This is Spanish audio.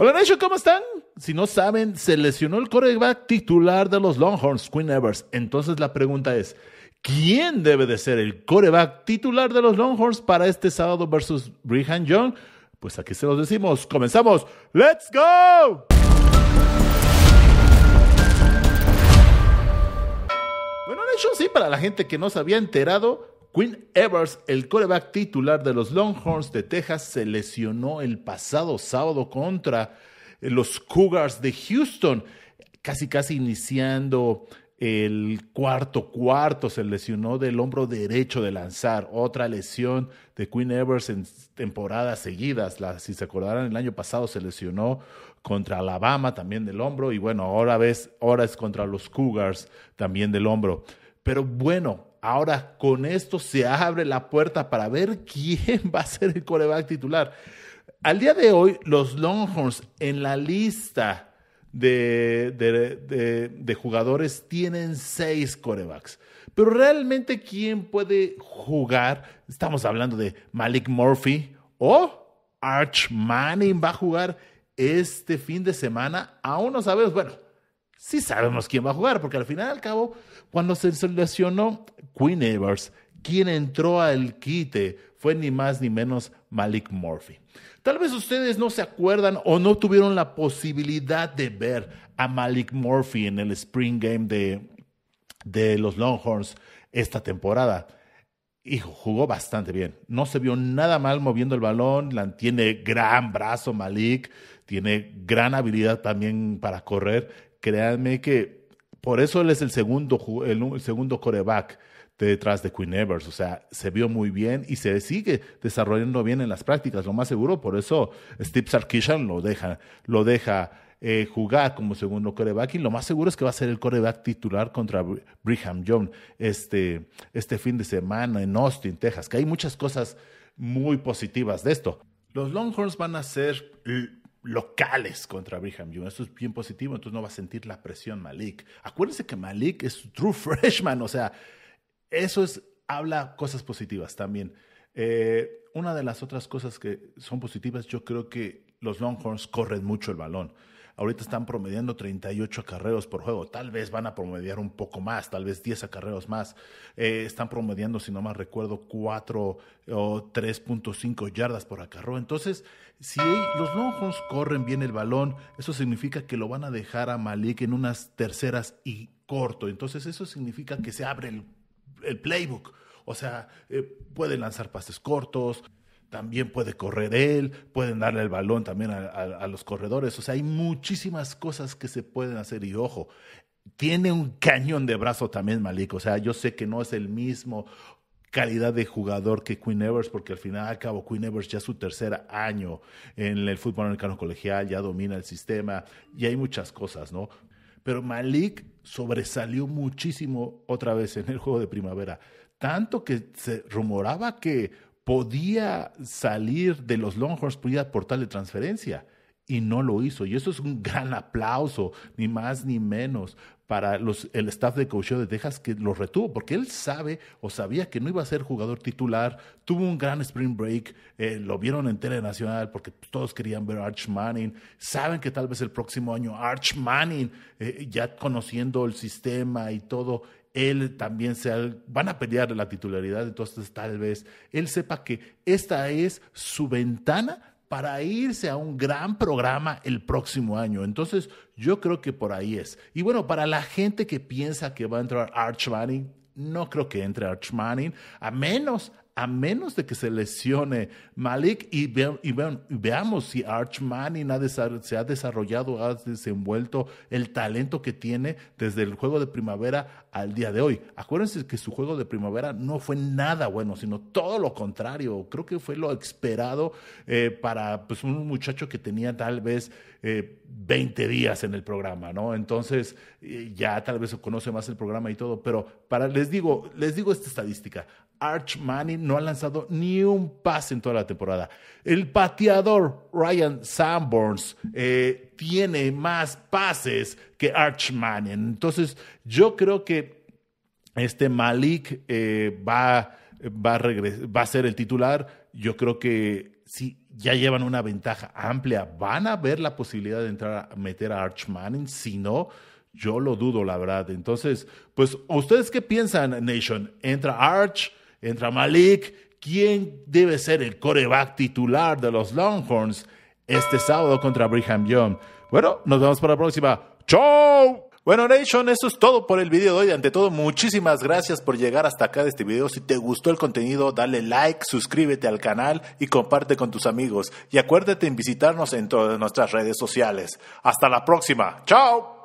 Hola Nacho, ¿cómo están? Si no saben, se lesionó el coreback titular de los Longhorns, Quinn Evers. Entonces la pregunta es, ¿quién debe de ser el coreback titular de los Longhorns para este sábado versus Brian Young? Pues aquí se los decimos. Comenzamos. ¡Let's go! Bueno, Nacho sí, para la gente que no se había enterado, Quinn Evers, el coreback titular de los Longhorns de Texas, se lesionó el pasado sábado contra eh, los Cougars de Houston, casi casi iniciando el cuarto cuarto, se lesionó del hombro derecho de lanzar, otra lesión de Quinn Evers en temporadas seguidas, si se acordarán el año pasado se lesionó contra Alabama también del hombro y bueno, ahora, ves, ahora es contra los Cougars también del hombro. Pero bueno, Ahora, con esto se abre la puerta para ver quién va a ser el coreback titular. Al día de hoy, los Longhorns en la lista de, jugadores tienen seis corebacks. Pero realmente, ¿quién puede jugar? Estamos hablando de Malik Murphy o Arch Manning va a jugar este fin de semana. Aún no sabemos, bueno, sí sabemos quién va a jugar, porque al final al cabo, cuando se seleccionó Queen Evers, quien entró al quite fue ni más ni menos Malik Murphy. Tal vez ustedes no se acuerdan o no tuvieron la posibilidad de ver a Malik Murphy en el Spring Game de, de los Longhorns esta temporada. Y jugó bastante bien. No se vio nada mal moviendo el balón. Tiene gran brazo Malik. Tiene gran habilidad también para correr créanme que por eso él es el segundo, el, segundo coreback detrás de Queen Evers. O sea, se vio muy bien y se sigue desarrollando bien en las prácticas, lo más seguro. Por eso Steve Sarkisian lo deja, lo deja eh, jugar como segundo coreback y lo más seguro es que va a ser el coreback titular contra Brigham Young este, este fin de semana en Austin, Texas, que hay muchas cosas muy positivas de esto. Los Longhorns van a ser locales contra Brigham Young. Esto es bien positivo, entonces no va a sentir la presión Malik. Acuérdense que Malik es true freshman, o sea, eso es, habla cosas positivas también. Eh, una de las otras cosas que son positivas, yo creo que los Longhorns corren mucho el balón. Ahorita están promediando 38 acarreos por juego. Tal vez van a promediar un poco más, tal vez 10 acarreos más. Eh, están promediando, si no mal recuerdo, 4 o 3.5 yardas por acarreo. Entonces, si los Longhorns corren bien el balón, eso significa que lo van a dejar a Malik en unas terceras y corto. Entonces, eso significa que se abre el, playbook. O sea, eh, pueden lanzar pases cortos, también puede correr él, pueden darle el balón también a, los corredores. O sea, hay muchísimas cosas que se pueden hacer y ojo. Tiene un cañón de brazo también Malik, o sea, yo sé que no es el mismo calidad de jugador que Queen Evers, porque al final al cabo Queen Evers ya su tercer año en el fútbol americano colegial, ya domina el sistema y hay muchas cosas, ¿no? Pero Malik sobresalió muchísimo otra vez en el juego de primavera, tanto que se rumoraba que podía salir de los Longhorns podía aportarle de transferencia y no lo hizo. Y eso es un gran aplauso, ni más ni menos, para los, el staff de coaching de Texas que lo retuvo, porque él sabe o sabía que no iba a ser jugador titular, tuvo un gran spring break, eh, lo vieron en tele nacional porque todos querían ver a Arch Manning, saben que tal vez el próximo año Arch Manning, eh, ya conociendo el sistema y todo, él también se van a pelear la titularidad, entonces tal vez él sepa que esta es su ventana para irse a un gran programa el próximo año. Entonces, yo creo que por ahí es. Y bueno, para la gente que piensa que va a entrar Arch Manning, no creo que entre Arch Manning, a menos, a menos de que se lesione Malik y, veamos si Archman y nadie se ha desarrollado, ha desenvuelto el talento que tiene desde el juego de primavera al día de hoy. Acuérdense que su juego de primavera no fue nada bueno, sino todo lo contrario. Creo que fue lo esperado eh, para pues, un muchacho que tenía tal vez 20 eh, días en el programa, ¿no? Entonces eh, ya tal vez conoce más el programa y todo, pero para les digo, les digo esta estadística. Arch Manning no ha lanzado ni un pase en toda la temporada. El pateador Ryan Sanborns eh, tiene más pases que Arch Manning. Entonces, yo creo que este Malik eh, va, va, a va a ser el titular. Yo creo que si ya llevan una ventaja amplia. Van a ver la posibilidad de entrar a meter a Arch Manning. Si no, yo lo dudo, la verdad. Entonces, pues, ¿ustedes qué piensan, Nation? ¿Entra Arch? Entra Malik. ¿Quién debe ser el coreback titular de los Longhorns este sábado contra Brigham Young? Bueno, nos vemos para la próxima. ¡Chau! Bueno, Nation, eso es todo por el video de hoy. Ante todo, muchísimas gracias por llegar hasta acá de este video. Si te gustó el contenido, dale like, suscríbete al canal y comparte con tus amigos. Y acuérdate en visitarnos en todas nuestras redes sociales. Hasta la próxima. ¡Chao!